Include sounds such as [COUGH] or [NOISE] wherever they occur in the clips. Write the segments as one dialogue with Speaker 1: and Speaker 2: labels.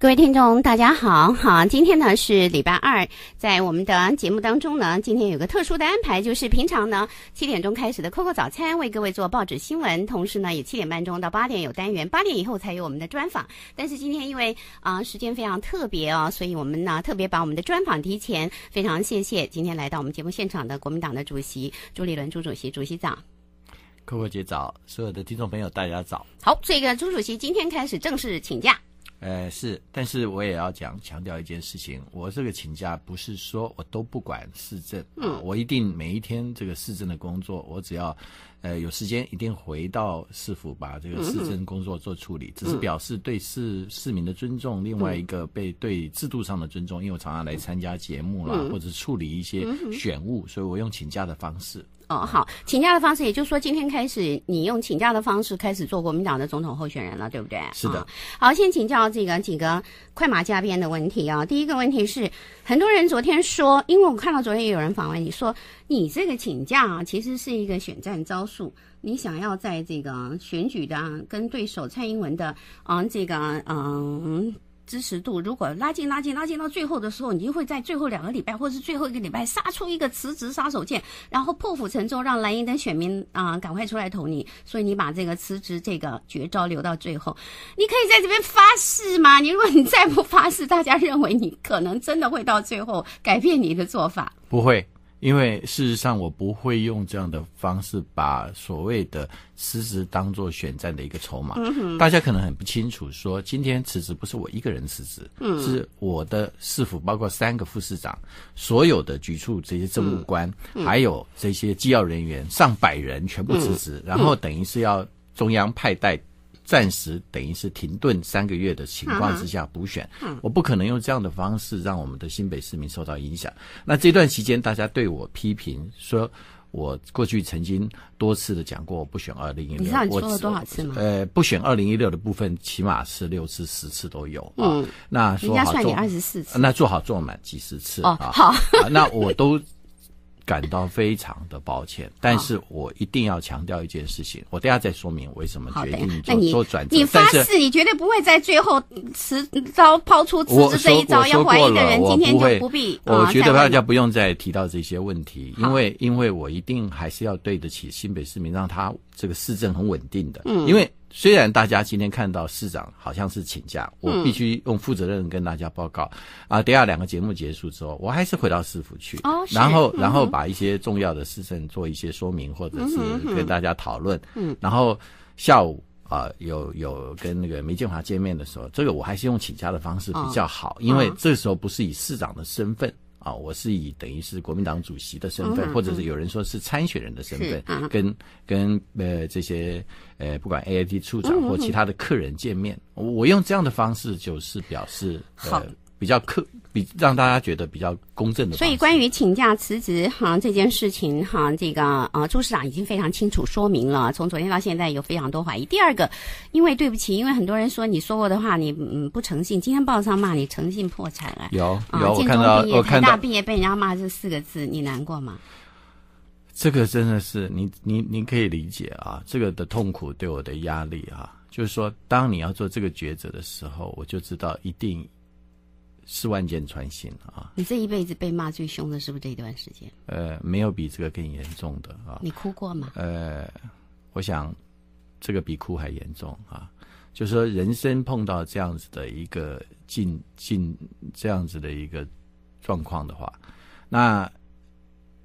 Speaker 1: 各位听众，大家好，好，今天呢是礼拜二，在我们的节目当中呢，今天有个特殊的安排，就是平常呢七点钟开始的 COCO 早餐为各位做报纸新闻，同时呢也七点半钟到八点有单元，八点以后才有我们的专访。但是今天因为啊时间非常特别哦，所以我们呢特别把我们的专访提前。非常谢谢今天来到我们节目现场的国民党的主席朱立伦朱主席，主席早。
Speaker 2: COCO 姐早，所有的听众朋友大家早。
Speaker 1: 好，这个朱主席今天开始正式请假。
Speaker 2: 呃，是，但是我也要讲强调一件事情，我这个请假不是说我都不管市政啊，我一定每一天这个市政的工作，我只要呃有时间，一定回到市府把这个市政工作做处理，只是表示对市市民的尊重，另外一个被对制度上的尊重，因为我常常来参加节目啦，或者处理一些选务，所以我用请假的方式。
Speaker 1: 哦，好，请假的方式，也就是说，今天开始，你用请假的方式开始做国民党的总统候选人了，对不对？是的。好，先请教这个几个快马加鞭的问题啊。第一个问题是，很多人昨天说，因为我看到昨天有人访问你说，你这个请假其实是一个选战招数，你想要在这个选举的跟对手蔡英文的，嗯，这个，嗯。支持度如果拉近拉近拉近到最后的时候，你就会在最后两个礼拜或者是最后一个礼拜杀出一个辞职杀手锏，然后破釜沉舟，让蓝营的选民啊赶快出来投你。所以你把这个辞职这个绝招留到最后，你可以在这边发誓吗？你如果你再不发誓，大家认为你可能真的会到最后改变你的做法，
Speaker 2: 不会。因为事实上，我不会用这样的方式把所谓的辞职当做选战的一个筹码。大家可能很不清楚，说今天辞职不是我一个人辞职，是我的市府包括三个副市长、所有的局处这些政务官，还有这些机要人员，上百人全部辞职，然后等于是要中央派代。暂时等于是停顿三个月的情况之下补选，我不可能用这样的方式让我们的新北市民受到影响。那这段期间大家对我批评说，我过去曾经多次的讲过，我不选二零一六。你知道你说了多少次吗？呃，不选二零一六的部分，起码是六次、十次都有。嗯，那人家算你二十四次，那做好做满几十次啊？好，那我都。感到非常的抱歉，但是我一定要强调一件事情，我等下再说明为什么决定做做转折。你发誓
Speaker 1: 你绝对不会再最后辞招抛出辞职这一招，要怀疑的人今天就不必。我觉得大家
Speaker 2: 不用再提到这些问题，因为因为我一定还是要对得起新北市民，让他这个市政很稳定的，因为。虽然大家今天看到市长好像是请假，我必须用负责任跟大家报告啊。等下两个节目结束之后，我还是回到市府去，然后然后把一些重要的事情做一些说明，或者是跟大家讨论。嗯，然后下午啊有有跟那个梅建华见面的时候，这个我还是用请假的方式比较好，因为这时候不是以市长的身份。啊，我是以等于是国民党主席的身份，或者是有人说是参选人的身份，跟跟呃这些呃不管 AID 处长或其他的客人见面，我用这样的方式就是表示。好。比较刻，比让大家觉得比较公正的。所以，
Speaker 1: 关于请假辞职哈这件事情哈，这个啊，朱市长已经非常清楚说明了。从昨天到现在，有非常多怀疑。第二个，因为对不起，因为很多人说你说过的话，你不诚信。今天报上骂你诚信破产了。有，有，我看到我看到大毕业被人家骂这四个字，你难过吗？
Speaker 2: 这个真的是你你你可以理解啊，这个的痛苦对我的压力哈，就是说当你要做这个抉择的时候，我就知道一定。是万箭穿心啊！
Speaker 1: 你这一辈子被骂最凶的是不是这一段时间？
Speaker 2: 呃，没有比这个更严重的啊！你哭过吗？呃，我想这个比哭还严重啊！就说人生碰到这样子的一个境境，这样子的一个状况的话，那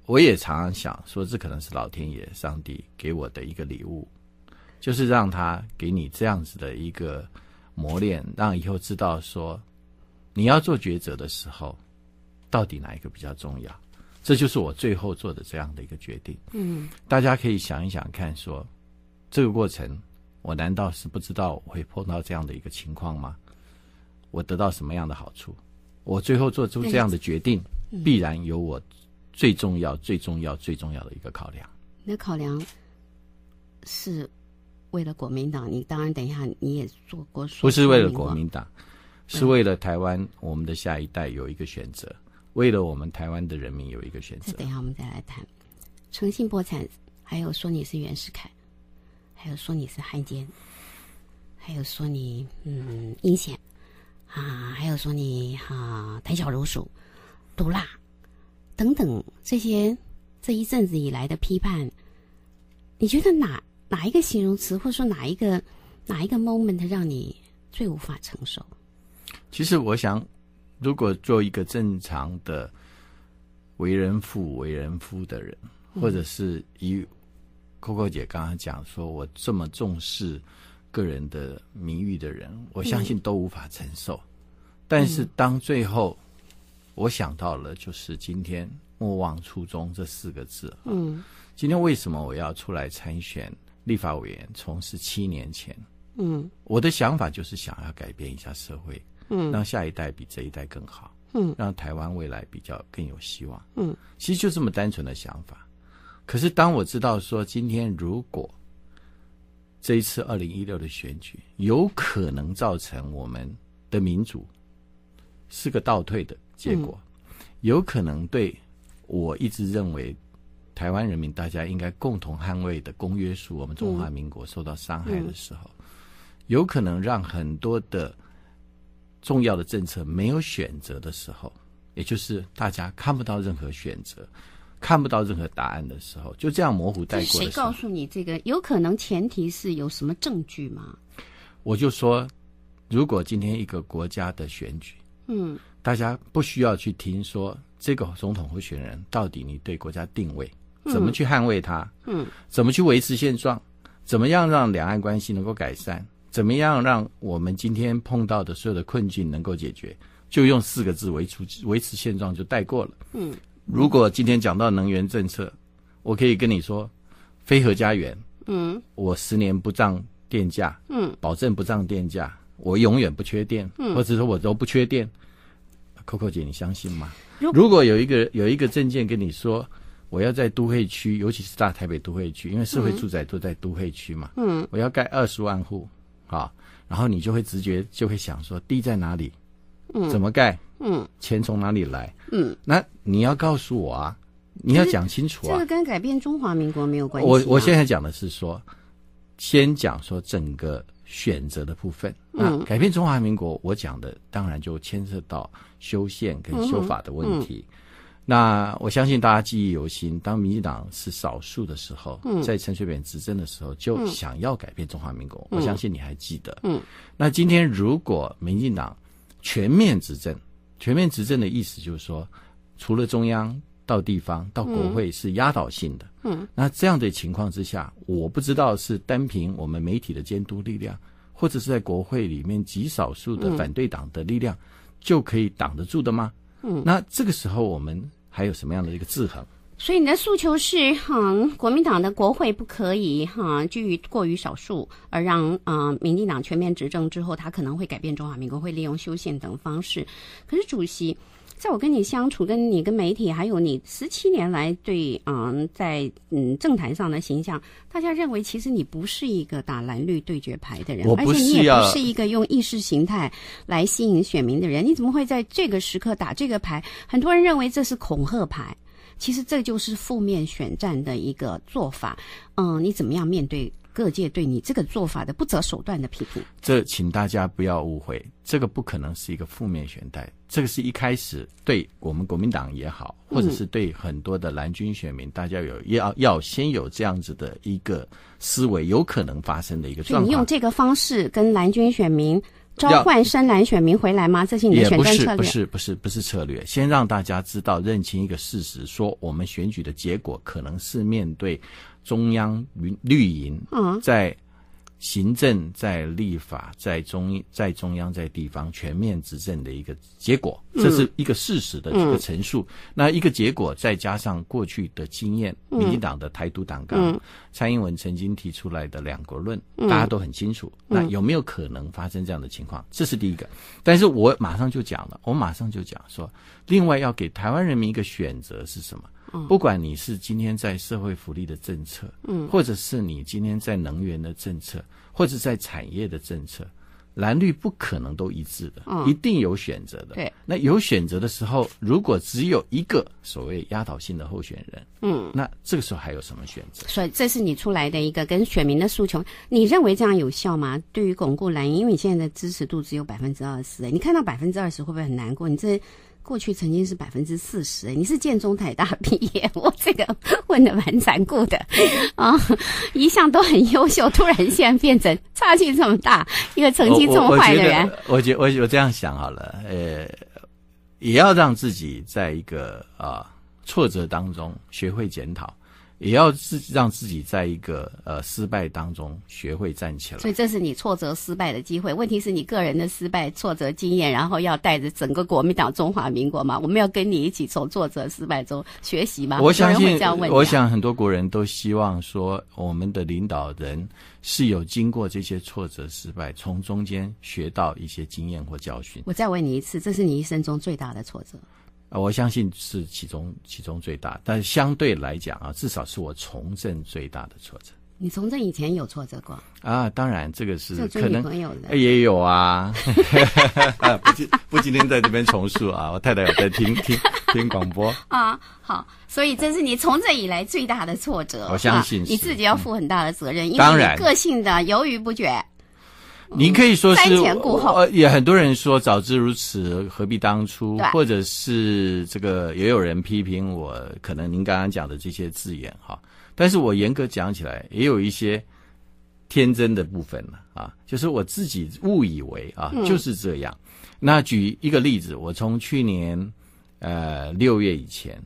Speaker 2: 我也常常想说，这可能是老天爷、上帝给我的一个礼物，就是让他给你这样子的一个磨练，让以后知道说。你要做抉择的时候，到底哪一个比较重要？这就是我最后做的这样的一个决定。嗯，大家可以想一想看，说这个过程，我难道是不知道会碰到这样的一个情况吗？我得到什么样的好处？我最后做出这样的决定，必然有我最重要、最重要、最重要的一个考量。
Speaker 1: 那考量是为了国民党？你当然，等一下你也做过说不是为了国民
Speaker 2: 党。是为了台湾，我们的下一代有一个选择；为了我们台湾的人民有一个选择。等一下，我们再来
Speaker 1: 谈诚信破产，还有说你是袁世凯，还有说你是汉奸，还有说你嗯阴险啊，还有说你哈胆小如鼠、毒辣等等这些这一阵子以来的批判，你觉得哪哪一个形容词，或者说哪一个哪一个 moment 让你最无法承受？
Speaker 2: 其实我想，如果做一个正常的为人父、为人夫的人，或者是以 Coco 姐刚刚讲说，我这么重视个人的名誉的人，我相信都无法承受。但是当最后，我想到了就是今天“莫忘初衷”这四个字。嗯，今天为什么我要出来参选立法委员？从十七年前，嗯，我的想法就是想要改变一下社会。让下一代比这一代更好，让台湾未来比较更有希望。嗯，其实就这么单纯的想法。可是当我知道说，今天如果这一次二零一六的选举有可能造成我们的民主是个倒退的结果，有可能对我一直认为台湾人民大家应该共同捍卫的公约数，我们中华民国受到伤害的时候，有可能让很多的。重要的政策没有选择的时候，也就是大家看不到任何选择，看不到任何答案的时候，就这样模糊带过谁告
Speaker 1: 诉你这个？有可能前提是有什么证据吗？
Speaker 2: 我就说，如果今天一个国家的选举，嗯，大家不需要去听说这个总统候选人到底你对国家定位，怎么去捍卫他，嗯，怎么去维持现状，怎么样让两岸关系能够改善？怎么样让我们今天碰到的所有的困境能够解决？就用四个字维出维持现状就带过了。
Speaker 1: 嗯，如果
Speaker 2: 今天讲到能源政策，我可以跟你说，非核家园。嗯，我十年不涨电价。嗯，保证不涨电价，我永远不缺电，或者说我都不缺电。Coco 姐，你相信吗？如果有一个有一个证件跟你说，我要在都会区，尤其是大台北都会区，因为社会住宅都在都会区嘛。嗯，我要盖二十万户。啊，然后你就会直觉就会想说，地在哪里？嗯，怎么盖？嗯，钱从哪里来？嗯，那你要告诉我啊，你要讲清楚啊。这个
Speaker 1: 跟改变中华民国没有关系。我我现在
Speaker 2: 讲的是说，先讲说整个选择的部分。那改变中华民国，我讲的当然就牵涉到修宪跟修法的问题。那我相信大家记忆犹新，当民进党是少数的时候，在陈水扁执政的时候，就想要改变中华民国。我相信你还记得。嗯，那今天如果民进党全面执政，全面执政的意思就是说，除了中央到地方到国会是压倒性的。嗯，那这样的情况之下，我不知道是单凭我们媒体的监督力量，或者是在国会里面极少数的反对党的力量，就可以挡得住的吗？嗯，那这个时候我们。还有什么样的一个制衡？
Speaker 1: 所以你的诉求是，哈，国民党的国会不可以哈居于过于少数，而让啊民进党全面执政之后，他可能会改变中华民国会利用修宪等方式。可是主席。在我跟你相处、跟你跟媒体，还有你十七年来对嗯，在嗯政坛上的形象，大家认为其实你不是一个打蓝绿对决牌的人，而且你也不是一个用意识形态来吸引选民的人。你怎么会在这个时刻打这个牌？很多人认为这是恐吓牌，其实这就是负面选战的一个做法。嗯，你怎么样面对？各界对你这个做法的不择手段的批评，
Speaker 2: 这请大家不要误会，这个不可能是一个负面选代，这个是一开始对我们国民党也好，或者是对很多的蓝军选民，大家有要要先有这样子的一个思维，有可能发生的一个状况。你用
Speaker 1: 这个方式跟蓝军选民召唤深蓝选民回来吗？这些也不是不是
Speaker 2: 不是不是策略，先让大家知道认清一个事实，说我们选举的结果可能是面对。中央绿绿营在行政、在立法、在中在中央、在地方全面执政的一个结果，这是一个事实的一个陈述。那一个结果再加上过去的经验，民进党的台独党纲，蔡英文曾经提出来的“两国论”，大家都很清楚。那有没有可能发生这样的情况？这是第一个。但是我马上就讲了，我马上就讲说，另外要给台湾人民一个选择是什么？不管你是今天在社会福利的政策，嗯，或者是你今天在能源的政策，或者在产业的政策，蓝绿不可能都一致的，一定有选择的。对，那有选择的时候，如果只有一个所谓压倒性的候选人，嗯，那这个时候还有什么选
Speaker 1: 择？所以这是你出来的一个跟选民的诉求。你认为这样有效吗？对于巩固蓝营，因为你现在的支持度只有百分之二十，你看到百分之二十会不会很难过？你这。过去曾经是百分之四十，你是建中台大毕业，[LAUGHS] 我这个问的蛮残酷的啊，一向都很优秀，突然现在变成差距这么大，一个成绩这么坏的人，
Speaker 2: 我觉我我这样想好了，呃，也要让自己在一个啊挫折当中学会检讨。也要自让自己在一个呃失败当中学会站起来，所以
Speaker 1: 这是你挫折失败的机会。问题是你个人的失败挫折经验，然后要带着整个国民党中华民国嘛？我们要跟你一起从挫折失败中学习嘛？我相信，我想
Speaker 2: 很多国人都希望说，我们的领导人是有经过这些挫折失败，从中间学到一些经验或教训。我
Speaker 1: 再问你一次，这是你一生中最大的挫折。
Speaker 2: 啊，我相信是其中其中最大，但是相对来讲啊，至少是我从政最大的挫折。
Speaker 1: 你从政以前有挫折过？
Speaker 2: 啊，当然，这个是可能也有啊。[LAUGHS] [LAUGHS] 不不不，今天在这边重述啊，我太太有在听听听广播 [LAUGHS]
Speaker 1: 啊。好，所以这是你从政以来最大的挫折。我相信你自己要负很大的责任，因为你个性的犹豫不决。
Speaker 2: 您可以说是，呃，也很多人说早知如此何必当初，或者是这个也有人批评我，可能您刚刚讲的这些字眼哈，但是我严格讲起来，也有一些天真的部分了啊，就是我自己误以为啊就是这样。那举一个例子，我从去年呃六月以前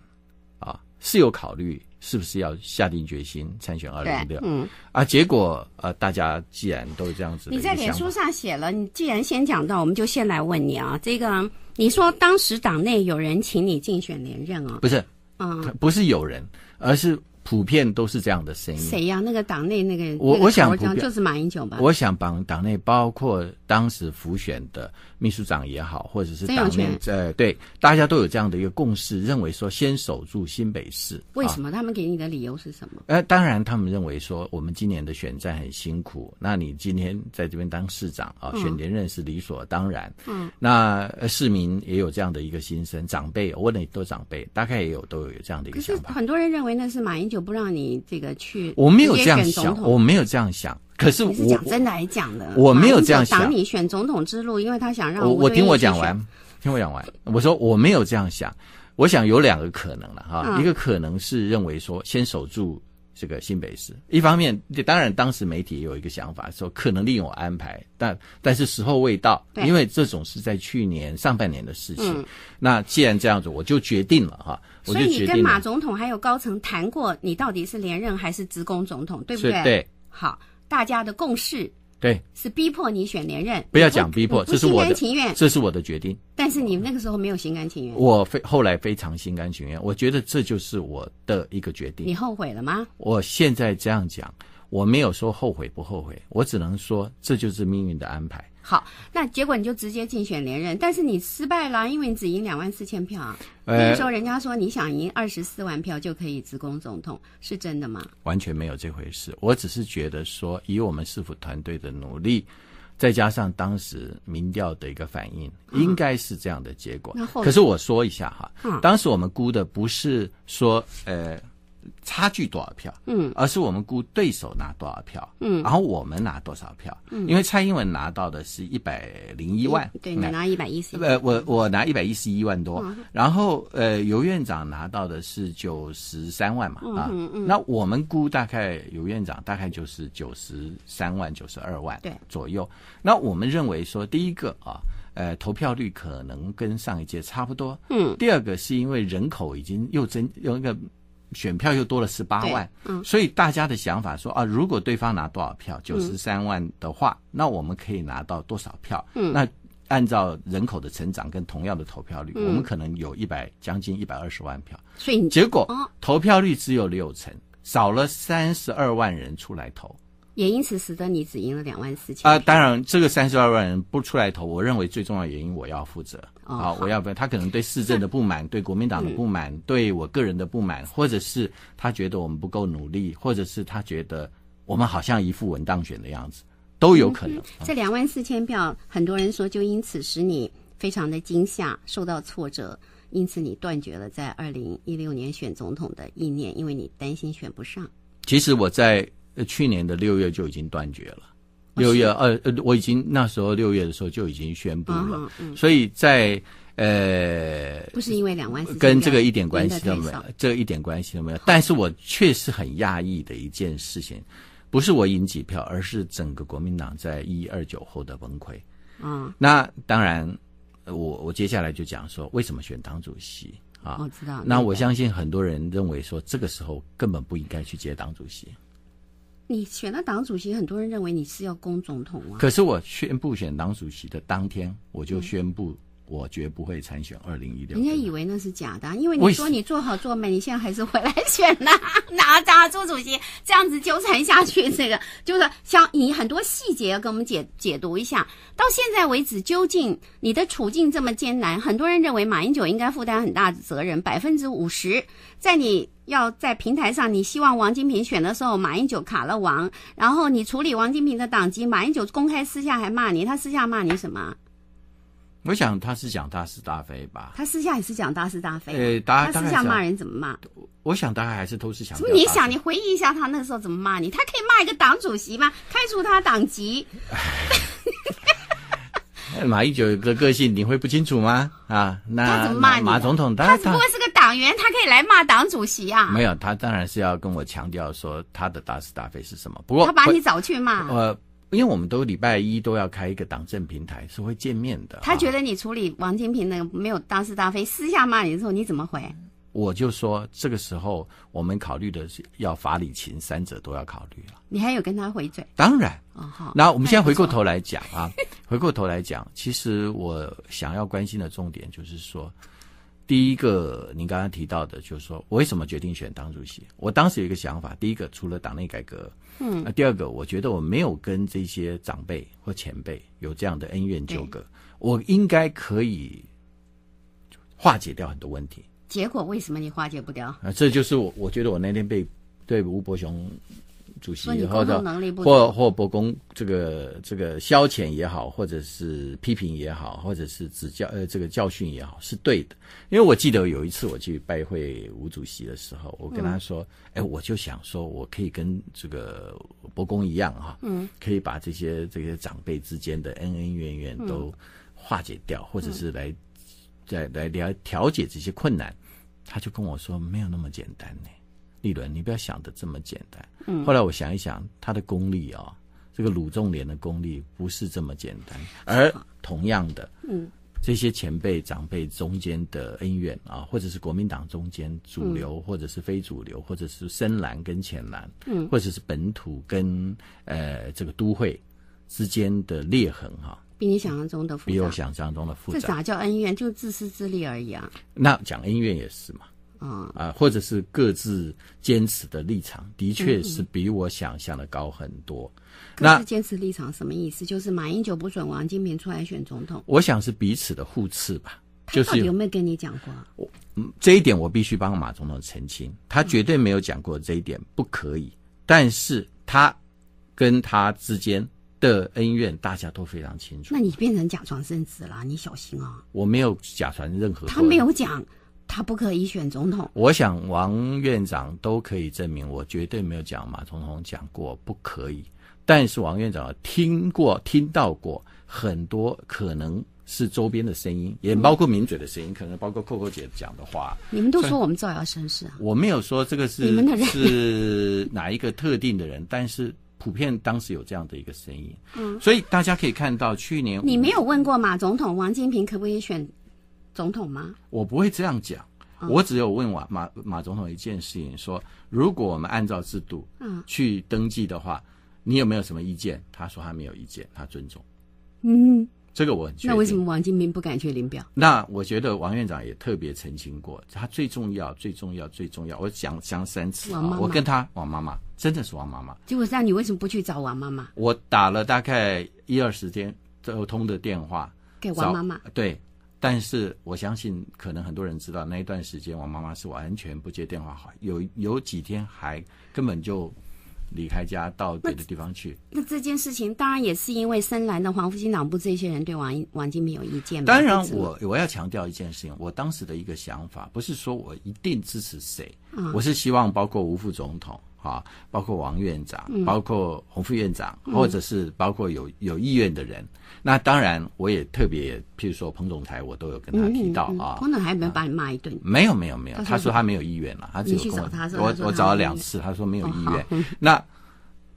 Speaker 2: 啊是有考虑。是不是要下定决心参选二零一六？嗯啊，结果啊，大家既然都这样子，你在脸书
Speaker 1: 上写了，你既然先讲到，我们就先来问你啊。这个，你说当时党内有人请你竞选连任啊？不是，嗯，不是有人，
Speaker 2: 而是普遍都是这样的声音。谁
Speaker 1: 呀？那个党内那个，我我想就是马英九吧。我
Speaker 2: 想把党内包括。当时浮选的秘书长也好，或者是党员，呃，对，大家都有这样的一个共识，认为说先守住新北市。为什么
Speaker 1: 他们给你的理由是什么？
Speaker 2: 呃，当然他们认为说我们今年的选战很辛苦，那你今天在这边当市长啊，选连任是理所当然。嗯，那市民也有这样的一个心声，长辈我问了都长辈，大概也有都有有这样的一个想
Speaker 1: 法。很多人认为那是马英九不让你这个去，我没有这样想，我
Speaker 2: 没有这样想。可是我讲真
Speaker 1: 的，还讲的，我没有这样想。挡你选总统之路，因为他想让我。我听我讲完，
Speaker 2: 听我讲完。我说我没有这样想。我想有两个可能了哈。一个可能是认为说，先守住这个新北市。一方面，当然当时媒体有一个想法，说可能另有安排，但但是时候未到，因为这种是在去年上半年的事情。那既然这样子，我就决定了哈。所以你跟马总
Speaker 1: 统还有高层谈过，你到底是连任还是直攻总统，对不对？对。好。大家的共识，对，是逼迫你选连任。不要讲逼迫，这是我的，这
Speaker 2: 是我的决定。
Speaker 1: 但是你那个时候没有心甘情愿。我
Speaker 2: 非后来非常心甘情愿，我觉得这就是我的一个决定。你
Speaker 1: 后悔了吗？
Speaker 2: 我现在这样讲，我没有说后悔不后悔，我只能说这就是命运的安排。
Speaker 1: 好，那结果你就直接竞选连任，但是你失败了，因为你只赢两万四千票啊。
Speaker 2: 那时候人
Speaker 1: 家说你想赢二十四万票就可以直攻总统，是真的吗？
Speaker 2: 完全没有这回事，我只是觉得说以我们市府团队的努力，再加上当时民调的一个反应，应该是这样的结果。可是我说一下哈，当时我们估的不是说呃。差距多少票？嗯，而是我们估对手拿多少票，嗯，然后我们拿多少票？嗯，因为蔡英文拿到的是一百零一万，对，你拿
Speaker 1: 一百一十，呃，
Speaker 2: 我我拿一百一十一万多，然后呃，尤院长拿到的是九十三万嘛，啊，那我们估大概尤院长大概就是九十三万九十二万对左右。那我们认为说，第一个啊，呃，投票率可能跟上一届差不多，嗯，第二个是因为人口已经又增，有一个。选票又多了十八万，嗯，所以大家的想法说啊，如果对方拿多少票九十三万的话，那我们可以拿到多少票？嗯，那按照人口的成长跟同样的投票率，我们可能有一百将近一百二十万票。
Speaker 1: 所以结果
Speaker 2: 投票率只有六成，少了三十二万人出来投。
Speaker 1: 也因此使得你只赢了两万四千啊！
Speaker 2: 当然，这个三十二万人不出来投，我认为最重要原因，我要负责。好，我要不要他可能对市政的不满，[LAUGHS] 对国民党的不满，对我个人的不满，或者是他觉得我们不够努力，或者是他觉得我们好像一副稳当选的样子，都有可能。这
Speaker 1: 两万四千票，很多人说就因此使你非常的惊吓，受到挫折，因此你断绝了在二零一六年选总统的意念，因为你担心选不上。
Speaker 2: 其实我在。呃，去年的六月就已经断绝了。六月二，我已经那时候六月的时候就已经宣布了。所以，在呃，
Speaker 1: 不是因为两万，四，跟这个一点关系都没有，
Speaker 2: 这一点关系都没有。但是我确实很讶异的一件事情，不是我赢几票，而是整个国民党在一二九后的崩溃。啊，那当然，我我接下来就讲说，为什么选党主席啊？我知道。那我相信很多人认为说，这个时候根本不应该去接党主席。
Speaker 1: 你选了党主席，很多人认为你是要攻总统啊。可是
Speaker 2: 我宣布选党主席的当天，我就宣布。我绝不会参选二零一六。人
Speaker 1: 家以为那是假的，因为你说你做好做美，你现在还是回来选呐？哪 [LAUGHS] 吒朱主席这样子纠缠下去，这个就是像以很多细节要跟我们解解读一下。到现在为止，究竟你的处境这么艰难？很多人认为马英九应该负担很大的责任，百分之五十。在你要在平台上，你希望王金平选的时候，马英九卡了王，然后你处理王金平的党籍，马英九公开私下还骂你，他私下骂你什么？
Speaker 2: 我想他是讲大是大非吧，他
Speaker 1: 私下也是讲大是大非。呃，大私下骂人怎么骂。
Speaker 2: 我想大概还是都是想。你
Speaker 1: 想，你回忆一下他那时候怎么骂你？他可以骂一个党主席吗？开除他党籍？[LAUGHS]
Speaker 2: 马一九的个性你会不清楚吗？啊，那他怎么骂你？马总统他只不过是
Speaker 1: 个党员，他可以来骂党主席啊？没
Speaker 2: 有，他当然是要跟我强调说他的大是大非是什么。不过他把你找去骂。呃因为我们都礼拜一都要开一个党政平台，是会见面的。他
Speaker 1: 觉得你处理王金平那个没有大是大非，私下骂你的时候，你怎么回？
Speaker 2: 我就说这个时候我们考虑的是要法理情三者都要考虑
Speaker 1: 了。你还有跟他回嘴？
Speaker 2: 当然，哦好。那我们现在回过头来讲啊，[LAUGHS] 回过头来讲，其实我想要关心的重点就是说。第一个，你刚刚提到的就是说，为什么决定选党主席？我当时有一个想法，第一个，除了党内改革，嗯，那第二个，我觉得我没有跟这些长辈或前辈有这样的恩怨纠葛，我应该可以化解掉很多问题。
Speaker 1: 结果为什么你化解不掉？
Speaker 2: 啊，这就是我，我觉得我那天被对吴伯雄。主席或者或或伯公，这个这个消遣也好，或者是批评也好，或者是指教呃这个教训也好，是对的。因为我记得有一次我去拜会吴主席的时候，我跟他说：“哎，我就想说，我可以跟这个伯公一样哈，嗯，可以把这些这些长辈之间的恩恩怨怨都化解掉，或者是来再来调调解这些困难。”他就跟我说：“没有那么简单呢。”利伦，你不要想的这么简单。后来我想一想，他的功力啊，这个鲁仲连的功力不是这么简单。而同样的，嗯，这些前辈长辈中间的恩怨啊，或者是国民党中间主流，或者是非主流，或者是深蓝跟浅蓝，嗯，或者是本土跟呃这个都会之间的裂痕哈，
Speaker 1: 比你想象中的复杂，比我
Speaker 2: 想象中的复杂。这咋
Speaker 1: 叫恩怨？就自私自利而已啊。
Speaker 2: 那讲恩怨也是嘛。啊啊，或者是各自坚持的立场，的确是比我想象的高很多。
Speaker 1: 各自坚持立场什么意思？就是马英九不准王金平出来选总统。我想
Speaker 2: 是彼此的互斥吧。就是有没有跟你讲过？这一点我必须帮马总统澄清，他绝对没有讲过这一点不可以。但是他跟他之间的恩怨，大家都非常清
Speaker 1: 楚。那你变成假传圣旨了，你小心啊！
Speaker 2: 我没有假传任何，他没有
Speaker 1: 讲。他不可以选总统。
Speaker 2: 我想王院长都可以证明，我绝对没有讲马总统讲过不可以。但是王院长听过、听到过很多可能是周边的声音，也包括名嘴的声音，可能包括扣扣姐讲的话。你们都说我
Speaker 1: 们造谣生事，啊？
Speaker 2: 我没有说这个是你们的是哪一个特定的人，但是普遍当时有这样的一个声音。嗯，所以大家可以看到，去年你没
Speaker 1: 有问过马总统、王金平可不可以选。总统吗？
Speaker 2: 我不会这样讲，我只有问王马马总统一件事情：说如果我们按照制度嗯去登记的话，你有没有什么意见？他说他没有意见，他尊重。嗯，这个我那为什
Speaker 1: 么王金明不敢去领表？
Speaker 2: 那我觉得王院长也特别澄清过，他最重要，最重要，最重要。我讲讲三次啊，我跟他王妈妈真的是王妈妈。
Speaker 1: 结果这样，你为什么不去找王妈妈？
Speaker 2: 我打了大概一二十天最后通的电话给王妈妈。对。但是我相信，可能很多人知道那一段时间，我妈妈是完全不接电话，有有几天还根本就离开家到别的地方去。
Speaker 1: 那这件事情当然也是因为深蓝的黄复兴党部这些人对王王金平有意见。当然，我
Speaker 2: 我要强调一件事情，我当时的一个想法不是说我一定支持谁，我是希望包括吴副总统。啊，包括王院长，包括洪副院长，或者是包括有有意愿的人，那当然我也特别，譬如说彭总裁，我都有跟他提到啊。
Speaker 1: 彭总还有没有把你骂一顿？
Speaker 2: 没有没有没有，他说他没有意愿了，他只有。跟我我找了两次，他说没有意愿。那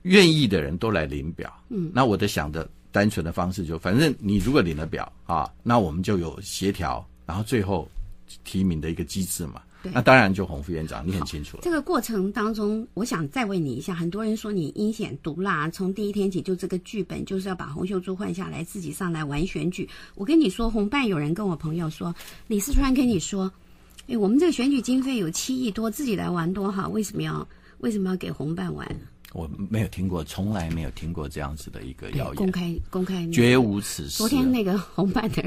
Speaker 2: 愿意的人都来领表，[LAUGHS] 嗯，那我的想的单纯的方式，就反正你如果领了表啊，那我们就有协调，然后最后提名的一个机制嘛。那当然，就洪副院长，你很清楚。这个
Speaker 1: 过程当中，我想再问你一下，很多人说你阴险毒辣，从第一天起就这个剧本就是要把洪秀珠换下来，自己上来玩选举。我跟你说，红办有人跟我朋友说，李四川跟你说，哎，我们这个选举经费有七亿多，自己来玩多好，为什么要为什么要给红办玩？
Speaker 2: 我没有听过，从来没有听过这样子的一个谣言。公开
Speaker 1: 公开，绝无此事。昨天那个红办的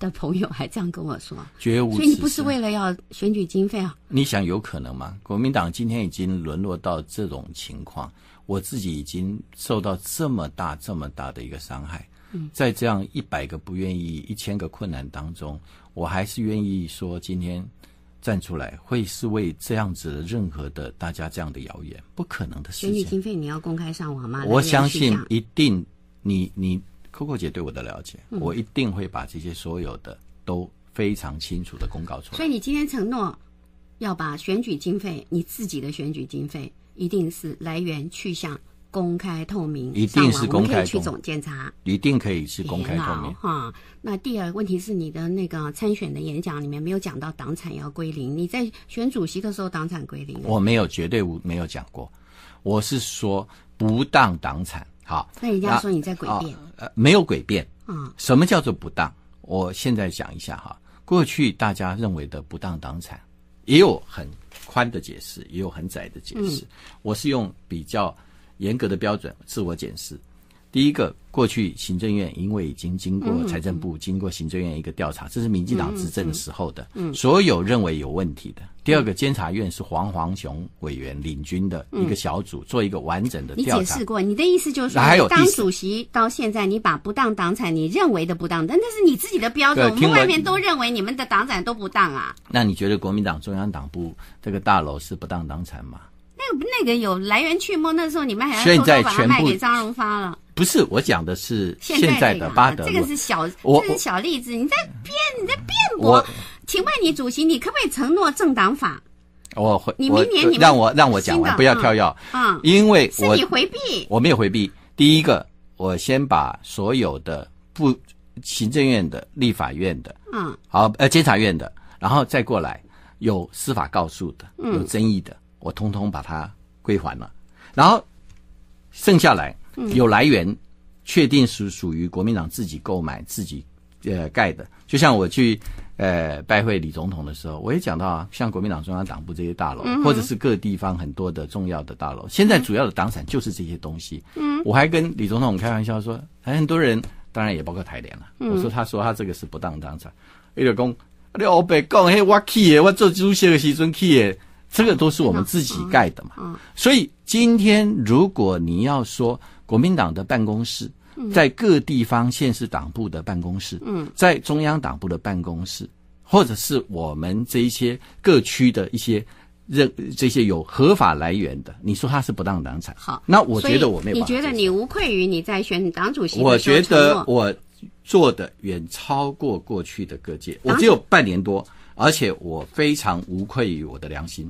Speaker 1: 的朋友还这样跟我说，绝无。所以你不是为了要选举经费啊？
Speaker 2: 你想有可能吗？国民党今天已经沦落到这种情况，我自己已经受到这么大、这么大的一个伤害。嗯，在这样一百个不愿意、一千个困难当中，我还是愿意说今天。站出来会是为这样子的任何的大家这样的谣言不可能的事情。选举
Speaker 1: 经费你要公开上网吗？我相信
Speaker 2: 一定，你你 Coco 姐对我的了解，我一定会把这些所有的都非常清楚的公告出来。所以
Speaker 1: 你今天承诺要把选举经费，你自己的选举经费一定是来源去向。公开透明，一定是公开去总检查，
Speaker 2: 一定可以是公开透明
Speaker 1: 哈。那第二个问题是，你的那个参选的演讲里面没有讲到党产要归零。你在选主席的时候，党产归零，我
Speaker 2: 没有绝对无没有讲过，我是说不当党产。好，那人家说你在诡辩，呃，没有诡辩。嗯，什么叫做不当？我现在讲一下哈。过去大家认为的不当党产，也有很宽的解释，也有很窄的解释。我是用比较。严格的标准自我检视，第一个，过去行政院因为已经经过财政部、经过行政院一个调查，这是民进党执政的时候的，嗯，所有认为有问题的。第二个，监察院是黄黄雄委员领军的一个小组，做一个完整的。你解释过？
Speaker 1: 你的意思就是说，当主席到现在，你把不当党产你认为的不当，但那是你自己的标准，我们外面都认为你们的党产都不当啊。
Speaker 2: 那你觉得国民党中央党部这个大楼是不当党产吗？
Speaker 1: 那个那个有来源去末？那时候你们还在全部卖给张荣发了？
Speaker 2: 不是，我讲的是现在的巴德。这个是
Speaker 1: 小，这是小例子。你在辩，你在辩驳。请问你主席，你可不可以承诺政党法？
Speaker 2: 我会。你明年你让我让我讲，不要跳跃啊。因为是你回避，我没有回避。第一个，我先把所有的不行政院的、立法院的，嗯，好呃监察院的，然后再过来有司法告诉的，有争议的。我通通把它归还了，然后剩下来有来源，确定是属于国民党自己购买自己呃盖的。就像我去呃拜会李总统的时候，我也讲到啊，像国民党中央党部这些大楼，或者是各地方很多的重要的大楼，现在主要的党产就是这些东西。嗯，我还跟李总统开玩笑说，还很多人，当然也包括台联了。我说他说他这个是不当党产，一个公。你欧北讲嘿，我去的，我做主席的时尊去的。这个都是我们自己盖的嘛，所以今天如果你要说国民党的办公室，在各地方县市党部的办公室，嗯，在中央党部的办公室，或者是我们这一些各区的一些任这些有合法来源的，你说他是不当党产，
Speaker 1: 好，那我觉得我没有，你觉得你无愧于你在选党主席，我觉得我
Speaker 2: 做的远超过过去的各界，我只有半年多。而且我非常无愧于我的良心，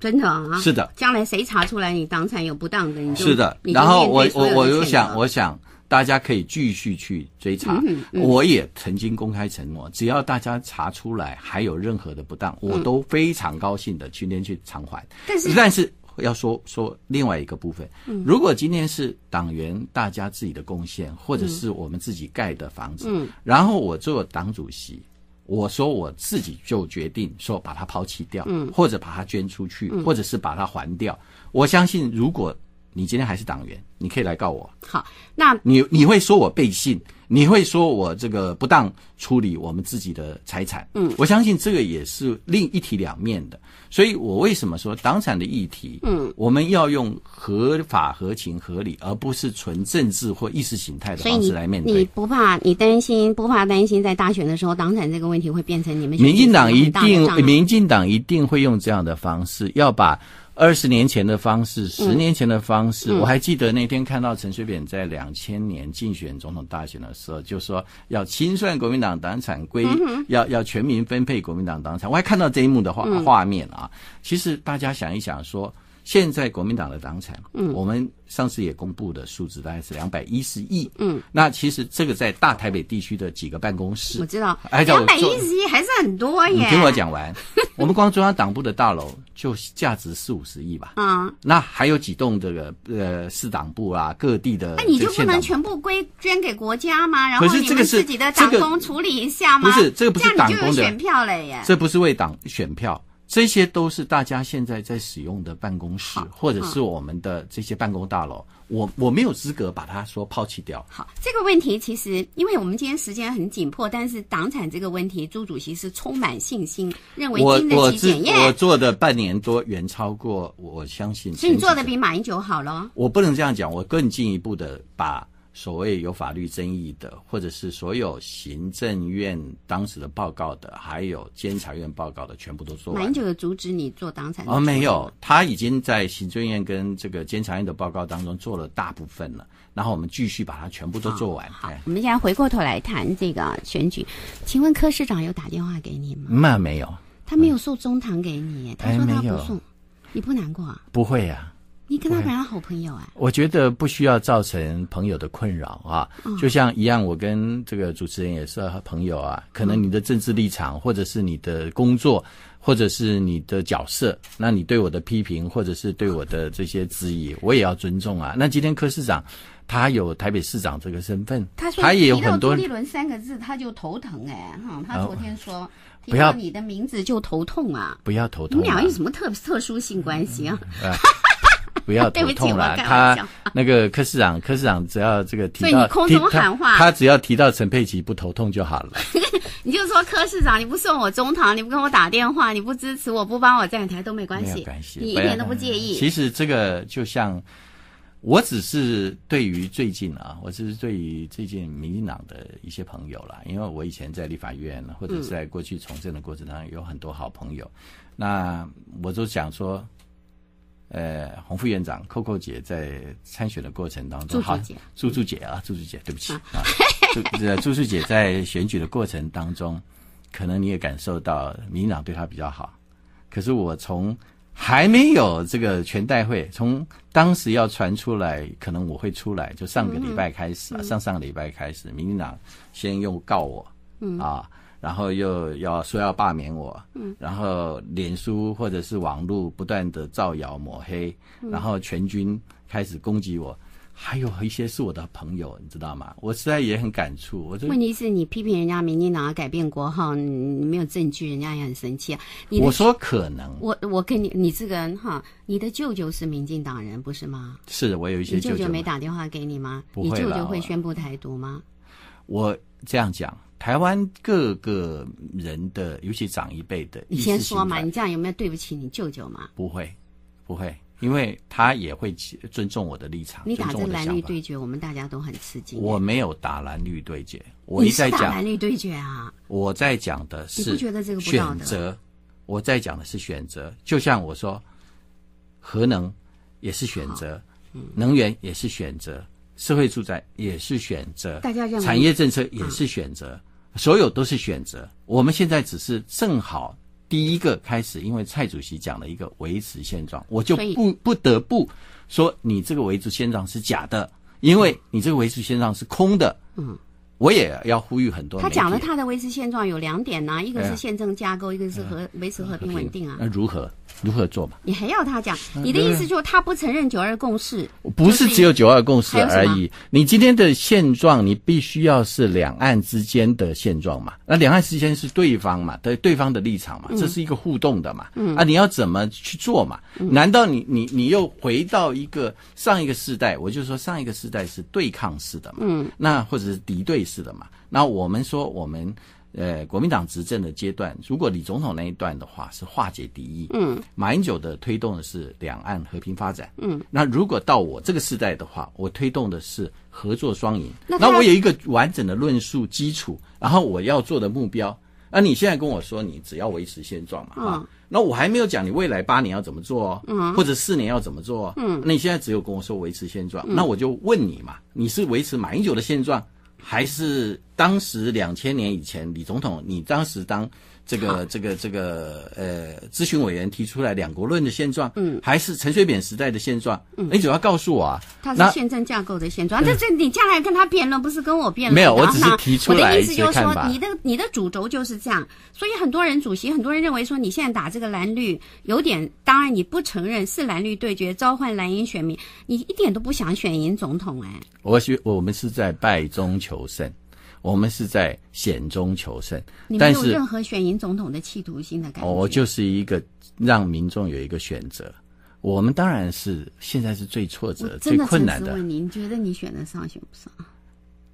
Speaker 1: 真的啊，是的，将来谁查出来你党产有不当的，是的。然后我我我又想，
Speaker 2: 我想大家可以继续去追查。我也曾经公开承诺，只要大家查出来还有任何的不当，我都非常高兴的今天去偿还。但是，但是要说说另外一个部分，如果今天是党员大家自己的贡献，或者是我们自己盖的房子，然后我做党主席。我说我自己就决定说把它抛弃掉，或者把它捐出去，或者是把它还掉。我相信，如果你今天还是党员，你可以来告我。好，那你你会说我背信？你会说我这个不当处理我们自己的财产，嗯，我相信这个也是另一体两面的。所以我为什么说党产的议题，嗯，我们要用合法、合情、合理，而不是纯政治或意识形态的方式来面对。你
Speaker 1: 不怕？你担心？不怕担心在大选的时候，党产这个问题会变成你们？民进党一定，民
Speaker 2: 进党一定会用这样的方式要把。二十年前的方式，十年前的方式，我还记得那天看到陈水扁在两千年竞选总统大选的时候，就说要清算国民党党产归，要要全民分配国民党党产，我还看到这一幕的画画面啊。其实大家想一想说。现在国民党的党产，嗯，我们上次也公布的数字大概是两百一十亿，嗯，那其实这个在大台北地区的几个办公室，我知道，两百一十
Speaker 1: 亿还是很多耶。你听我
Speaker 2: 讲完，我们光中央党部的大楼就价值四五十亿吧，啊，那还有几栋这个呃市党部啊各地的，那你就不能全
Speaker 1: 部归捐给国家吗？然后你们自己的党工处理一下吗？不是，这个不是党工的选票了耶，这不
Speaker 2: 是为党选票。这些都是大家现在在使用的办公室，或者是我们的这些办公大楼，我我没有资格把它说抛弃掉。好，
Speaker 1: 这个问题其实，因为我们今天时间很紧迫，但是党产这个问题，朱主席是充满信心，认为经得起检验。我
Speaker 2: 做做的半年多远超过，我相信。所以你做
Speaker 1: 的比马英九好了。
Speaker 2: 我不能这样讲，我更进一步的把。所谓有法律争议的，或者是所有行政院当时的报告的，还有监察院报告的，全部都做完。蛮久
Speaker 1: 的阻止你做党产？哦，没有，
Speaker 2: 他已经在行政院跟这个监察院的报告当中做了大部分了，然后我们继续把它全部都做完。好，我
Speaker 1: 们现在回过头来谈这个选举。请问柯市长有打电话给你吗？
Speaker 2: 那没有，
Speaker 1: 他没有送中堂给你，他说他不送，你不难过？
Speaker 2: 不会呀。
Speaker 1: 你跟他本来好朋友啊？
Speaker 2: 我觉得不需要造成朋友的困扰啊。就像一样，我跟这个主持人也是朋友啊。可能你的政治立场，或者是你的工作，或者是你的角色，那你对我的批评，或者是对我的这些质疑，我也要尊重啊。那今天柯市长他有台北市长这个身份，他说他也有很多。朱立
Speaker 1: 伦三个字他就头疼哎，哈，他昨天说不要你的名字就头痛啊，
Speaker 2: 不要头痛。你们俩有什
Speaker 1: 么特特殊性关系啊？
Speaker 2: [LAUGHS] 不要 [LAUGHS] 头痛了。他那个科市长，科市长只要这个提到他，他只要提到陈佩琪不头痛就好了。
Speaker 1: [LAUGHS] 你就说科市长，你不送我中堂，你不跟我打电话，你不支持我，不帮我站台都没关系，你一点都不介意。其
Speaker 2: 实这个就像，我只是对于最近啊，我只是对于最近民进党的一些朋友啦，因为我以前在立法院或者在过去从政的过程当中有很多好朋友，那我就想说。呃，洪副院长，扣扣姐在参选的过程当中，好，朱朱姐啊，朱朱姐，对不起啊，朱朱朱姐在选举的过程当中，可能你也感受到民进党对她比较好，可是我从还没有这个全代会，从当时要传出来，可能我会出来，就上个礼拜开始，啊，上上个礼拜开始，民进党先用告我，啊。然后又要说要罢免我，然后脸书或者是网络不断的造谣抹黑，然后全军开始攻击我，还有一些是我的朋友，你知道吗？我实在也很感触。我问题
Speaker 1: 是你批评人家民进党改变国号，你没有证据，人家也很生气。我说可能，我我跟你，你这个人哈，你的舅舅是民进党人，不是吗？
Speaker 2: 是，我有一些舅舅没
Speaker 1: 打电话给你吗？你舅舅会宣布台独吗？
Speaker 2: 我这样讲。台湾各个人的，尤其长一辈的，你先说嘛，
Speaker 1: 你这样有没有对不起你舅舅嘛？
Speaker 2: 不会，不会，因为他也会尊重我的立场。你打这蓝绿对
Speaker 1: 决，我们大家都很刺激。我
Speaker 2: 没有打蓝绿对决，我你在讲蓝绿
Speaker 1: 对决啊？
Speaker 2: 我在讲的是，你不觉得这个我在讲的是选择，就像我说，核能也是选择，能源也是选择。社会住宅也是选择，大家认为产业政策也是选择，所有都是选择。我们现在只是正好第一个开始，因为蔡主席讲了一个维持现状，我就不不得不说你这个维持现状是假的，因为你这个维持现状是空的。嗯，我也要呼吁很多。他讲了他
Speaker 1: 的维持现状有两点呢，一个是宪政架构，一个是和维持和平稳定啊。那
Speaker 2: 如何？如何做嘛？
Speaker 1: 你还要他讲？你的意思就是他不承认九二共识？不是只
Speaker 2: 有九二共识而已。你今天的现状，你必须要是两岸之间的现状嘛。那两岸之间是对方嘛？对，对方的立场嘛，这是一个互动的嘛。啊，你要怎么去做嘛？难道你你你又回到一个上一个世代？我就说上一个世代是对抗式的嘛。那或者是敌对式的嘛？那我们说我们。呃，国民党执政的阶段，如果李总统那一段的话，是化解敌意。嗯，马英九的推动的是两岸和平发展。嗯，那如果到我这个时代的话，我推动的是合作双赢。那我有一个完整的论述基础，然后我要做的目标。那你现在跟我说，你只要维持现状嘛？啊，那我还没有讲你未来八年要怎么做或者四年要怎么做？嗯，那你现在只有跟我说维持现状，那我就问你嘛，你是维持马英九的现状？还是当时两千年以前，李总统，你当时当。这个这个这个呃，咨询委员提出来两国论的现状，嗯，还是陈水扁时代的现状，嗯，你主要告诉我啊，它是宪
Speaker 1: 政架构的现状，这这你将来跟他辩论不是跟我辩论，没有，我只是提出来的意思就是说，你的你的主轴就是这样，所以很多人主席，很多人认为说你现在打这个蓝绿有点，当然你不承认是蓝绿对决，召唤蓝营选民，你一点都不想选赢总统哎，
Speaker 2: 我我我们是在败中求胜。我们是在险中求胜，但是任
Speaker 1: 何选赢总统的企图心的感觉。
Speaker 2: 我就是一个让民众有一个选择。我们当然是现在是最挫折、最困难的。
Speaker 1: 问觉得你选得上选不上？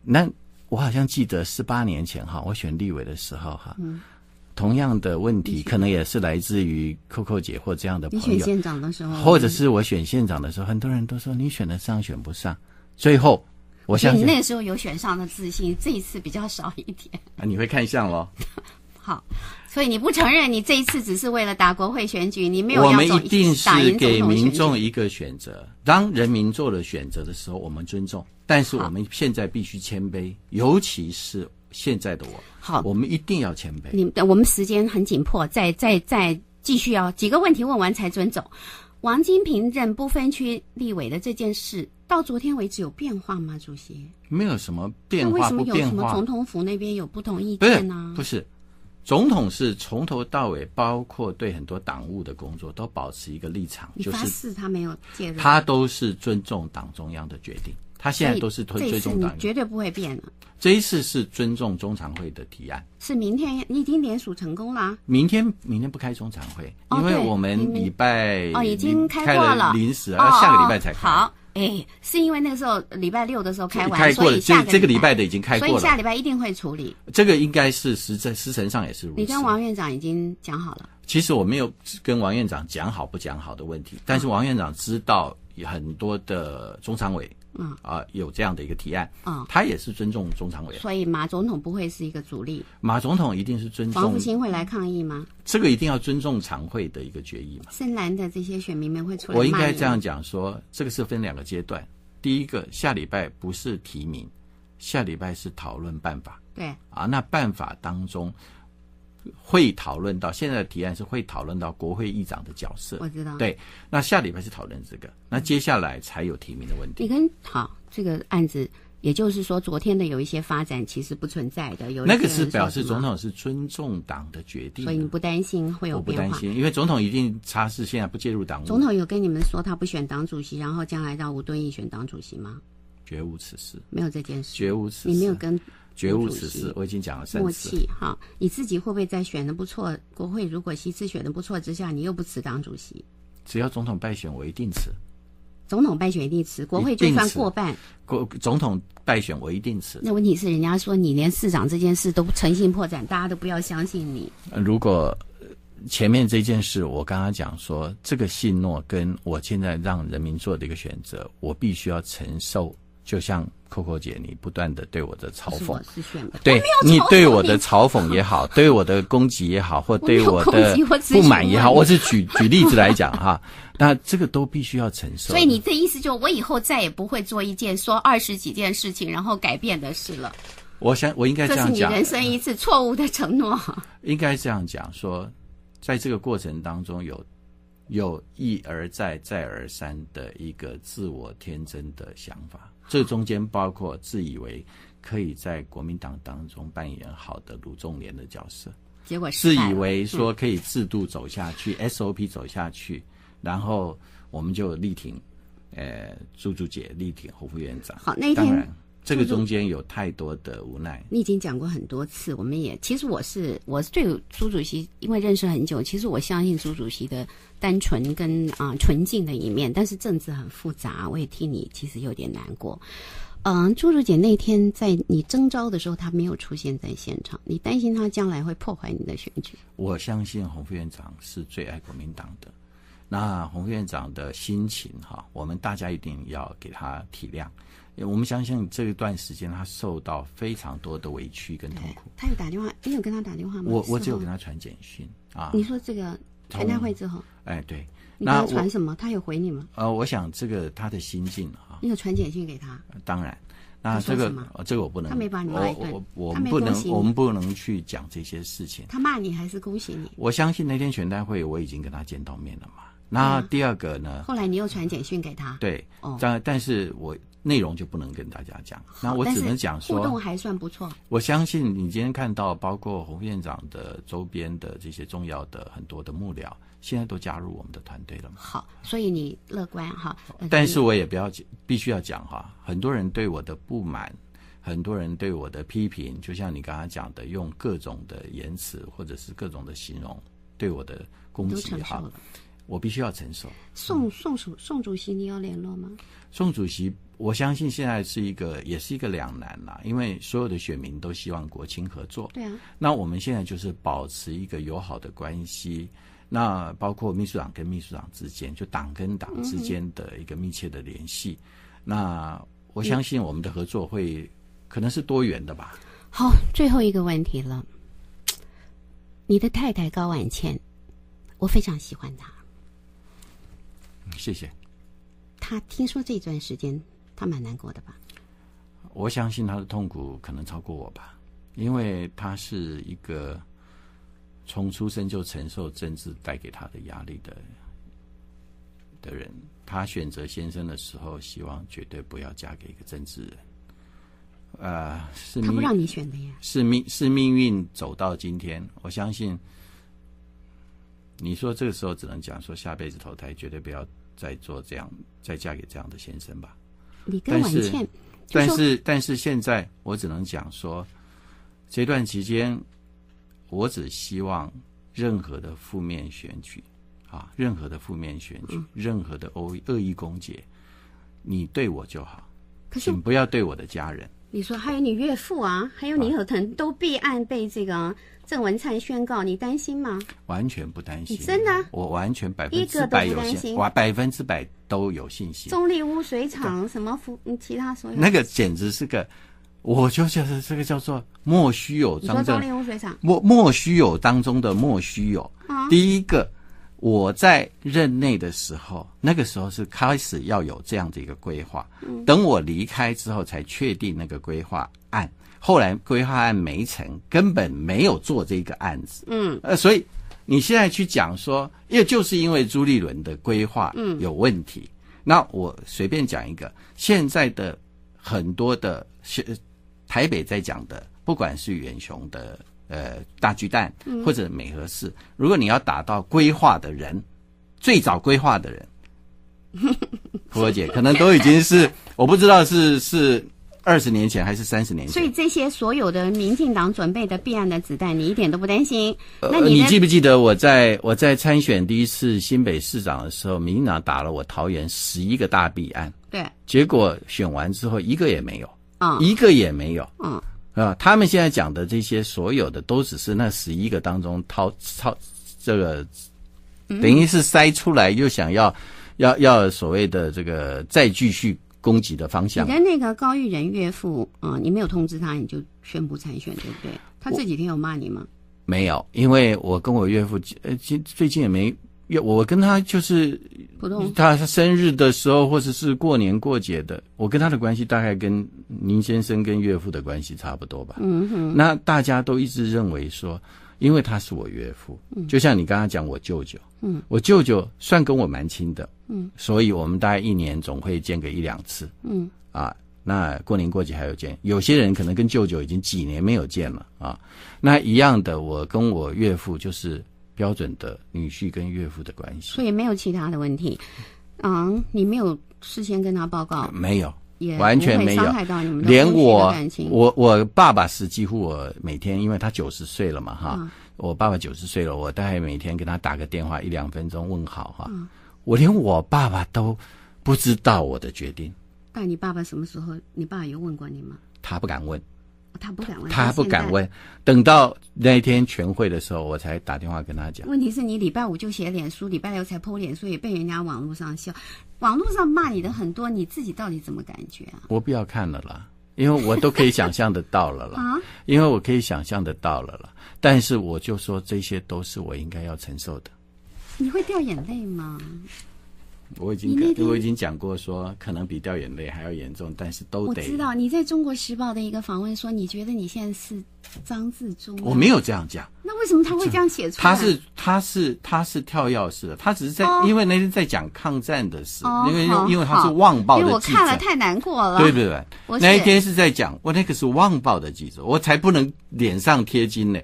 Speaker 2: 那我好像记得十八年前哈，我选立委的时候哈，同样的问题可能也是来自于扣扣姐或这样的朋友。选县长
Speaker 1: 的时候，或者是
Speaker 2: 我选县长的时候，很多人都说你选得上选不上？最后。我相信你那个
Speaker 1: 时候有选上的自信，这一次比较少一点。
Speaker 2: 啊，你会看相喽？
Speaker 1: [LAUGHS] 好，所以你不承认，你这一次只是为了打国会选举，你没有要我们一定是给民众
Speaker 2: 一个选择。当人民做了选择的时候，我们尊重。但是我们现在必须谦卑，尤其是现在的我好，我们一定要谦卑。你，
Speaker 1: 我们时间很紧迫，再再再继续哦，几个问题问完才准走。王金平任不分区立委的这件事。到昨天为止有变化吗，主席？
Speaker 2: 没有什么变化。那为什么有什么总
Speaker 1: 统府那边有不同意见呢？不
Speaker 2: 是，总统是从头到尾，包括对很多党务的工作，都保持一个立场，就是
Speaker 1: 他没有介入，他
Speaker 2: 都是尊重党中央的决定。他现在都是尊重党绝
Speaker 1: 对不会变
Speaker 2: 这一次是尊重中常会的提案。
Speaker 1: 是明天？你已经联署成功了？
Speaker 2: 明天，明天不开中常会，因为我们礼拜哦已经开过了，临时要下个礼拜才开。
Speaker 1: 哎，是因为那个时候礼拜六的时候开完，开过了，以这个礼拜
Speaker 2: 的已经开过了，所以下礼
Speaker 1: 拜一定会处理。
Speaker 2: 这个应该是实在事程上也是如此。你跟
Speaker 1: 王院长已经讲好了。
Speaker 2: 其实我没有跟王院长讲好不讲好的问题，但是王院长知道很多的中常委。啊啊，有这样的一个提案啊，他也是尊重中常委，所
Speaker 1: 以马总统不会是一个主力。
Speaker 2: 马总统一定是尊重。王福清
Speaker 1: 会来抗议吗？
Speaker 2: 这个一定要尊重常会的一个决议嘛。
Speaker 1: 深蓝的这些选民们会出来。我应该这样
Speaker 2: 讲说，这个是分两个阶段。第一个下礼拜不是提名，下礼拜是讨论办法。对。啊，那办法当中。会讨论到现在的提案是会讨论到国会议长的角色，我知道。对，那下礼拜是讨论这个，那接下来才有提名
Speaker 1: 的问题。你跟好这个案子，也就是说昨天的有一些发展其实不存在的，有那个是表示总统
Speaker 2: 是尊重党的决定，所以你
Speaker 1: 不担心会有变化？不担心，
Speaker 2: 因为总统已经插手，现在不介入党务。总统
Speaker 1: 有跟你们说他不选党主席，然后将来让吴敦义选党主席吗？绝无此事，没有这件事，绝无此事，你没有跟。绝无此事，我已经讲了三次。默契哈，你自己会不会在选的不错？国会如果席次选的不错之下，你又不辞党主席？
Speaker 2: 只要总统败选，我一定辞。
Speaker 1: 总统败选一定辞，国会就算过半，
Speaker 2: 国总统败选我一定辞。那问
Speaker 1: 题是，人家说你连市长这件事都诚信破绽，大家都不要相信你。
Speaker 2: 如果前面这件事，我刚刚讲说这个信诺，跟我现在让人民做的一个选择，我必须要承受。就像 Coco 姐，你不断的对我的嘲讽，对，你对我的嘲讽也好，对我的攻击也好，或对我的不满也好，我是举举例子来讲哈。[LAUGHS] 那这个都必须要承受。所以你
Speaker 1: 这意思就，我以后再也不会做一件说二十几件事情然后改变的事了。
Speaker 2: 我想，我应该这样讲，你人生
Speaker 1: 一次错误的承诺。
Speaker 2: 应该这样讲，说，在这个过程当中有有一而再再而三的一个自我天真的想法。这中间包括自以为可以在国民党当中扮演好的卢仲廉的角色，
Speaker 1: 结果自以为说可
Speaker 2: 以制度走下去，SOP 走下去，然后我们就力挺，呃，朱朱姐力挺侯副院长。好，那一天。这个中间有太多的无奈。
Speaker 1: 你已经讲过很多次，我们也其实我是我是对朱主席，因为认识很久，其实我相信朱主席的单纯跟啊纯净的一面，但是政治很复杂，我也替你其实有点难过。嗯，朱竹姐那天在你征召的时候，他没有出现在现场，你担心他将来会破坏你的选举。
Speaker 2: 我相信洪副院长是最爱国民党的，那洪副院长的心情哈，我们大家一定要给他体谅。我们相信这一段时间，他受到非常多的委屈跟痛苦。
Speaker 1: 他有打电话，你有跟他打电话吗？我我只有跟
Speaker 2: 他传简讯啊。你说这个全代会之后，哎对，那传什
Speaker 1: 么？他有回你吗？
Speaker 2: 呃，我想这个他的心境
Speaker 1: 啊。你有传简讯给他？当
Speaker 2: 然，那这个这个我不能，他没把你骂一顿，我我不能，我们不能去讲这些事情。他
Speaker 1: 骂你还是恭喜你？我
Speaker 2: 相信那天全代会我已经跟他见到面了嘛。那第二个呢？后来
Speaker 1: 你又传简讯给他？
Speaker 2: 对，但但是我。内容就不能跟大家讲，那我只能讲说互动
Speaker 1: 还算不错。
Speaker 2: 我相信你今天看到，包括侯院长的周边的这些重要的很多的幕僚，现在都加入我们的团队了。好，
Speaker 1: 所以你乐观哈。但是
Speaker 2: 我也不要必须要讲哈，很多人对我的不满，很多人对我的批评，就像你刚刚讲的，用各种的言辞或者是各种的形容对我的攻击哈，我必须要承受。
Speaker 1: 宋宋主宋主席，你有联络吗？宋
Speaker 2: 主席。我相信现在是一个，也是一个两难啦，因为所有的选民都希望国情合作。对啊。那我们现在就是保持一个友好的关系，那包括秘书长跟秘书长之间，就党跟党之间的一个密切的联系。那我相信我们的合作会可能是多元的吧。
Speaker 1: 好，最后一个问题了，你的太太高婉倩，我非常喜欢她。谢谢。她听说这段时间。他蛮难过的吧？
Speaker 2: 我相信他的痛苦可能超过我吧，因为他是一个从出生就承受政治带给他的压力的的人。他选择先生的时候，希望绝对不要嫁给一个政治人。啊，是他不让你选的呀？是命，是命运走到今天。我相信，你说这个时候只能讲说下辈子投胎，绝对不要再做这样，再嫁给这样的先生吧。
Speaker 1: 但是，但是，
Speaker 2: 但是，现在我只能讲说，这段期间，我只希望任何的负面选举，啊，任何的负面选举，任何的恶恶意攻击，你对我就好，可不要对我的家人。
Speaker 1: 你说还有你岳父啊，还有你和腾都备案被这个郑文灿宣告，你担心吗？
Speaker 2: 完全不担心，真的，我完全百分之百有信，我百分之百都有信心。中
Speaker 1: 立污水厂什么服其他所有那个
Speaker 2: 简直是个，我就觉得这个叫做莫须有。当说中立污水厂莫莫须有当中的莫须有，第一个。我在任内的时候，那个时候是开始要有这样的一个规划。等我离开之后，才确定那个规划案。后来规划案没成，根本没有做这个案子。嗯，呃，所以你现在去讲说，也就是因为朱立伦的规划嗯有问题。那我随便讲一个，现在的很多的，台北在讲的，不管是远雄的。呃，大巨蛋或者美和市，如果你要打到规划的人，最早规划的人，胡 [LAUGHS] 姐可能都已经是我不知道是是二十年前还是三十年前。所
Speaker 1: 以这些所有的民进党准备的避案的子弹，你一点都不担心？那你记不
Speaker 2: 记得我在我在参选第一次新北市长的时候，民进党打了我桃园十一个大避案，对，结果选完之后一个也没有，啊，一个也没有，嗯。啊，他们现在讲的这些所有的，都只是那十一个当中掏掏这个，等于是筛出来，又想要要要所谓的这个再继续攻击的方向。你的
Speaker 1: 那个高玉仁岳父，啊，你没有通知他，你就宣布参选，对不对？他这几天有骂你吗？
Speaker 2: 没有，因为我跟我岳父呃，最最近也没。我跟他就是，他生日的时候或者是过年过节的，我跟他的关系大概跟您先生跟岳父的关系差不多吧。
Speaker 1: 嗯哼。那
Speaker 2: 大家都一直认为说，因为他是我岳父，嗯，就像你刚刚讲我舅舅，嗯，我舅舅算跟我蛮亲的，嗯，所以我们大概一年总会见个一两次，嗯，啊，那过年过节还有见，有些人可能跟舅舅已经几年没有见了啊，那一样的，我跟我岳父就是。标准的女婿跟岳父的关系，
Speaker 1: 所以没有其他的问题。嗯，你没有事先跟他报告，没有，也完全没有伤害到你们。连我，我
Speaker 2: 我爸爸是几乎我每天，因为他九十岁了嘛，哈，我爸爸九十岁了，我大概每天跟他打个电话一两分钟问好哈。我连我爸爸都不知道我的决定。
Speaker 1: 但你爸爸什么时候，你爸有问过你吗？他不敢问。他不敢问，他不敢
Speaker 2: 问。等到那一天全会的时候，我才打电话跟他讲。
Speaker 1: 问题是你礼拜五就写脸书，礼拜六才剖脸，所以被人家网络上笑，网络上骂你的很多，你自己到底怎么感觉啊？
Speaker 2: 我不要看了啦，因为我都可以想象的到了啦，[LAUGHS] 因为我可以想象的到了啦。但是我就说这些都是我应该要承受的。
Speaker 1: 你会掉眼泪吗？
Speaker 2: 我已经我已经讲过说，可能比掉眼泪还要严重，但是都得。我知道
Speaker 1: 你在中国时报的一个访问说，你觉得你现在是张自忠。我没有这样讲。那为什么他会这样写出来？他是
Speaker 2: 他是他是跳钥匙的，他只是在因为那天在讲抗战的事，因为因为他是忘报的记者。我看了
Speaker 1: 太难过了。对对
Speaker 2: 对，那一天是在讲我那个是忘报的记者，我才不能脸上贴金呢。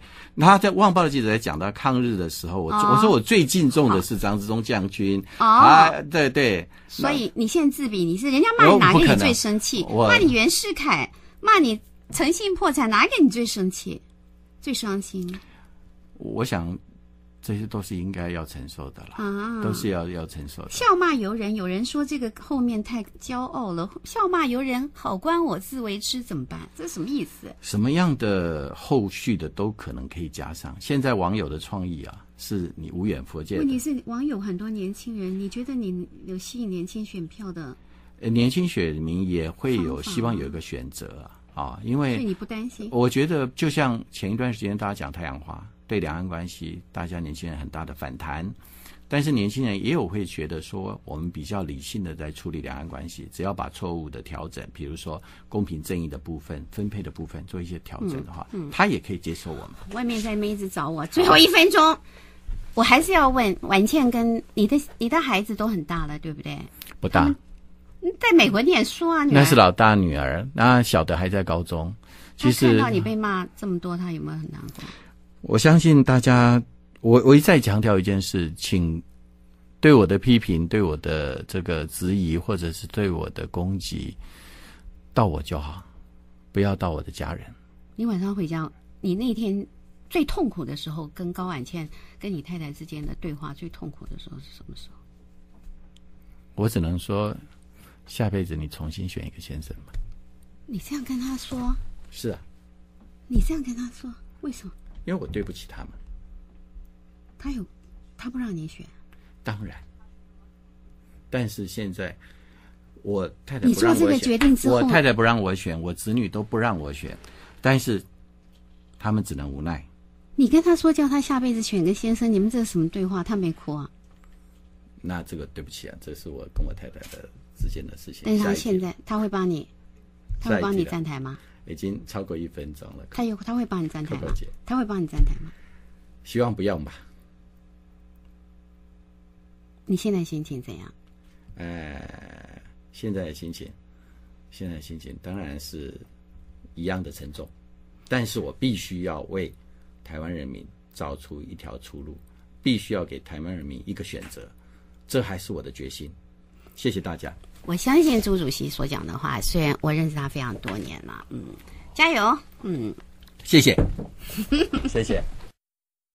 Speaker 2: 他在《旺报》的记者在讲到抗日的时候，我我说我最敬重的是张之忠将军啊，对对。
Speaker 1: 所以你现在自比你是人家骂你哪个你最生气？骂你袁世凯，骂你诚信破产，哪个你最生气？最伤心？
Speaker 2: 我想。这些都是应该要承受的
Speaker 1: 啦，啊、都是
Speaker 2: 要要承受的。笑
Speaker 1: 骂由人，有人说这个后面太骄傲了，笑骂由人，好官我自为之，怎么办？这什么意思？
Speaker 2: 什么样的后续的都可能可以加上。现在网友的创意啊，是你无远弗届。问题
Speaker 1: 是网友很多年轻人，你觉得你有吸引年轻选票的？
Speaker 2: 呃，年轻选民也会有希望有一个选择啊，啊，因为你
Speaker 1: 不担心？我觉
Speaker 2: 得就像前一段时间大家讲太阳花。对两岸关系，大家年轻人很大的反弹，但是年轻人也有会觉得说，我们比较理性的在处理两岸关系，只要把错误的调整，比如说公平正义的部分、分配的部分做一些调整的话，他也可以接受我们。
Speaker 1: 外面在那边一直找我，最后一分钟，我还是要问婉倩，跟你的你的孩子都很大了，对不对？不大，在美国念书啊。那是老
Speaker 2: 大女儿，那小的还在高中。其实看到你
Speaker 1: 被骂这么多，他有没有很难过？
Speaker 2: 我相信大家，我我一再强调一件事，请对我的批评、对我的这个质疑，或者是对我的攻击，到我就好，不要到我的家人。
Speaker 1: 你晚上回家，你那天最痛苦的时候，跟高婉倩、跟你太太之间的对话最痛苦的时候是什么时候？
Speaker 2: 我只能说，下辈子你重新选一个先生吧。
Speaker 1: 你这样跟他说？是啊。你这样跟他说，为什么？
Speaker 2: 因为我对不起他们，
Speaker 1: 他有，他不让你选，
Speaker 2: 当然。但是现在我太太你做这个决定之后，我太太不让我选，我子女都不让我选，但是他们只能无奈。
Speaker 1: 你跟他说叫他下辈子选个先生，你们这是什么对话？他没哭啊？
Speaker 2: 那这个对不起啊，这是我跟我太太的之间的事情。但是他现在
Speaker 1: 他会帮你，他会帮你站台吗？
Speaker 2: 已经超过一分钟了。
Speaker 1: 他有他会帮你站台吗？他会帮你站台吗？
Speaker 2: 希望不用吧。
Speaker 1: 你现在心情怎样？
Speaker 2: 呃，现在的心情，现在的心情当然是一样的沉重，但是我必须要为台湾人民找出一条出路，必须要给台湾人民一个选择，这还是我的决心。谢谢大家。
Speaker 1: 我相信朱主席所讲的话，虽然我认识他非常多年了，嗯，加油，嗯，
Speaker 2: 谢谢，[LAUGHS] 谢谢。